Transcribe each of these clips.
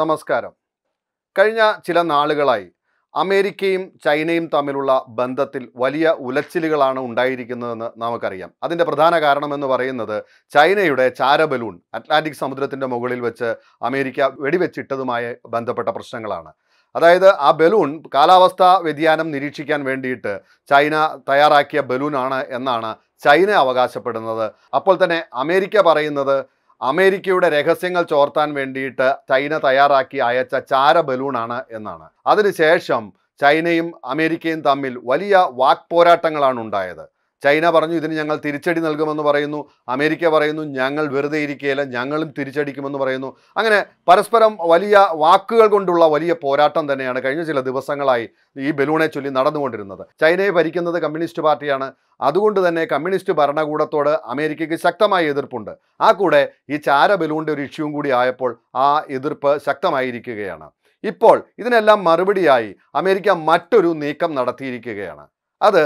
നമസ്കാരം കഴിഞ്ഞ ചില നാളുകളായി അമേരിക്കയും ചൈനയും തമ്മിലുള്ള ബന്ധത്തിൽ വലിയ ഉലച്ചിലുകളാണ് ഉണ്ടായിരിക്കുന്നതെന്ന് നമുക്കറിയാം അതിൻ്റെ പ്രധാന കാരണമെന്ന് പറയുന്നത് ചൈനയുടെ ചാരബലൂൺ അറ്റ്ലാന്റിക് സമുദ്രത്തിൻ്റെ മുകളിൽ വെച്ച് അമേരിക്ക വെടിവെച്ചിട്ടതുമായി ബന്ധപ്പെട്ട പ്രശ്നങ്ങളാണ് അതായത് ആ ബലൂൺ കാലാവസ്ഥാ വ്യതിയാനം നിരീക്ഷിക്കാൻ വേണ്ടിയിട്ട് ചൈന തയ്യാറാക്കിയ ബലൂണാണ് എന്നാണ് ചൈന അവകാശപ്പെടുന്നത് അപ്പോൾ തന്നെ അമേരിക്ക പറയുന്നത് അമേരിക്കയുടെ രഹസ്യങ്ങൾ ചോർത്താൻ വേണ്ടിയിട്ട് ചൈന തയ്യാറാക്കി അയച്ച ചാര ബലൂണാണ് എന്നാണ് അതിനുശേഷം ചൈനയും അമേരിക്കയും തമ്മിൽ വലിയ വാക്പോരാട്ടങ്ങളാണ് ഉണ്ടായത് ചൈന പറഞ്ഞു ഇതിന് ഞങ്ങൾ തിരിച്ചടി നൽകുമെന്ന് പറയുന്നു അമേരിക്ക പറയുന്നു ഞങ്ങൾ വെറുതെ ഇരിക്കുകയില്ല ഞങ്ങളും തിരിച്ചടിക്കുമെന്ന് പറയുന്നു അങ്ങനെ പരസ്പരം വലിയ വാക്കുകൾ കൊണ്ടുള്ള വലിയ പോരാട്ടം തന്നെയാണ് കഴിഞ്ഞ ചില ദിവസങ്ങളായി ഈ ബലൂണെ ചൊല്ലി നടന്നുകൊണ്ടിരുന്നത് ചൈനയെ ഭരിക്കുന്നത് കമ്മ്യൂണിസ്റ്റ് പാർട്ടിയാണ് അതുകൊണ്ട് തന്നെ കമ്മ്യൂണിസ്റ്റ് ഭരണകൂടത്തോട് അമേരിക്കയ്ക്ക് ശക്തമായ എതിർപ്പുണ്ട് ആ കൂടെ ഈ ചാര ബലൂണിൻ്റെ ഒരു ഇഷ്യൂവും കൂടി ആയപ്പോൾ ആ എതിർപ്പ് ശക്തമായിരിക്കുകയാണ് ഇപ്പോൾ ഇതിനെല്ലാം മറുപടിയായി അമേരിക്ക മറ്റൊരു നീക്കം നടത്തിയിരിക്കുകയാണ് അത്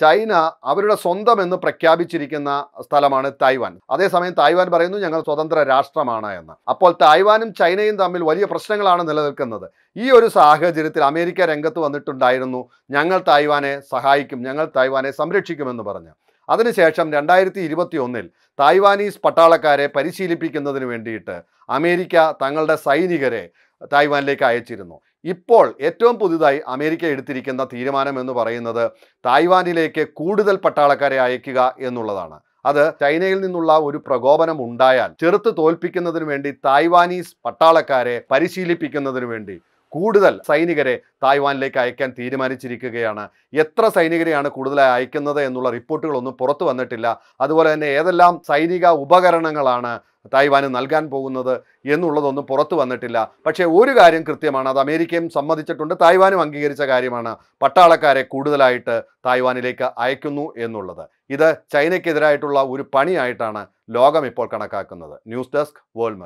ചൈന അവരുടെ സ്വന്തം എന്ന് പ്രഖ്യാപിച്ചിരിക്കുന്ന സ്ഥലമാണ് തായ്വാൻ അതേസമയം തായ്വാൻ പറയുന്നു ഞങ്ങൾ സ്വതന്ത്ര രാഷ്ട്രമാണ് എന്ന് അപ്പോൾ തായ്വാനും ചൈനയും തമ്മിൽ വലിയ പ്രശ്നങ്ങളാണ് നിലനിൽക്കുന്നത് ഈ ഒരു സാഹചര്യത്തിൽ അമേരിക്ക രംഗത്ത് വന്നിട്ടുണ്ടായിരുന്നു ഞങ്ങൾ തായ്വാനെ സഹായിക്കും ഞങ്ങൾ തായ്വാനെ സംരക്ഷിക്കുമെന്ന് പറഞ്ഞു അതിനുശേഷം രണ്ടായിരത്തി ഇരുപത്തി ഒന്നിൽ തായ്വാനീസ് പട്ടാളക്കാരെ പരിശീലിപ്പിക്കുന്നതിന് വേണ്ടിയിട്ട് അമേരിക്ക തങ്ങളുടെ സൈനികരെ തായ്വാനിലേക്ക് അയച്ചിരുന്നു ഇപ്പോൾ ഏറ്റവും പുതുതായി അമേരിക്ക എടുത്തിരിക്കുന്ന തീരുമാനം എന്ന് പറയുന്നത് തായ്വാനിലേക്ക് കൂടുതൽ പട്ടാളക്കാരെ അയക്കുക എന്നുള്ളതാണ് അത് ചൈനയിൽ നിന്നുള്ള ഒരു പ്രകോപനം ഉണ്ടായാൽ ചെറുത്ത് തോൽപ്പിക്കുന്നതിനു വേണ്ടി തായ്വാനീസ് പട്ടാളക്കാരെ പരിശീലിപ്പിക്കുന്നതിനു വേണ്ടി കൂടുതൽ സൈനികരെ തായ്വാനിലേക്ക് അയക്കാൻ തീരുമാനിച്ചിരിക്കുകയാണ് എത്ര സൈനികരെയാണ് കൂടുതലായി അയക്കുന്നത് എന്നുള്ള റിപ്പോർട്ടുകളൊന്നും പുറത്തു വന്നിട്ടില്ല അതുപോലെ തന്നെ ഏതെല്ലാം സൈനിക ഉപകരണങ്ങളാണ് തായ്വാന് നൽകാൻ പോകുന്നത് എന്നുള്ളതൊന്നും പുറത്തു വന്നിട്ടില്ല പക്ഷേ ഒരു കാര്യം കൃത്യമാണ് അത് അമേരിക്കയും സമ്മതിച്ചിട്ടുണ്ട് തായ്വാനും അംഗീകരിച്ച കാര്യമാണ് പട്ടാളക്കാരെ കൂടുതലായിട്ട് തായ്വാനിലേക്ക് അയക്കുന്നു എന്നുള്ളത് ഇത് ചൈനയ്ക്കെതിരായിട്ടുള്ള ഒരു പണിയായിട്ടാണ് ലോകം ഇപ്പോൾ കണക്കാക്കുന്നത് ന്യൂസ് ഡെസ്ക് വേൾഡ്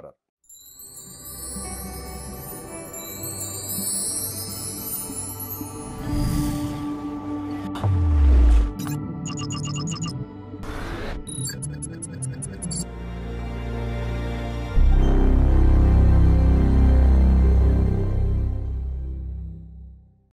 മിറർ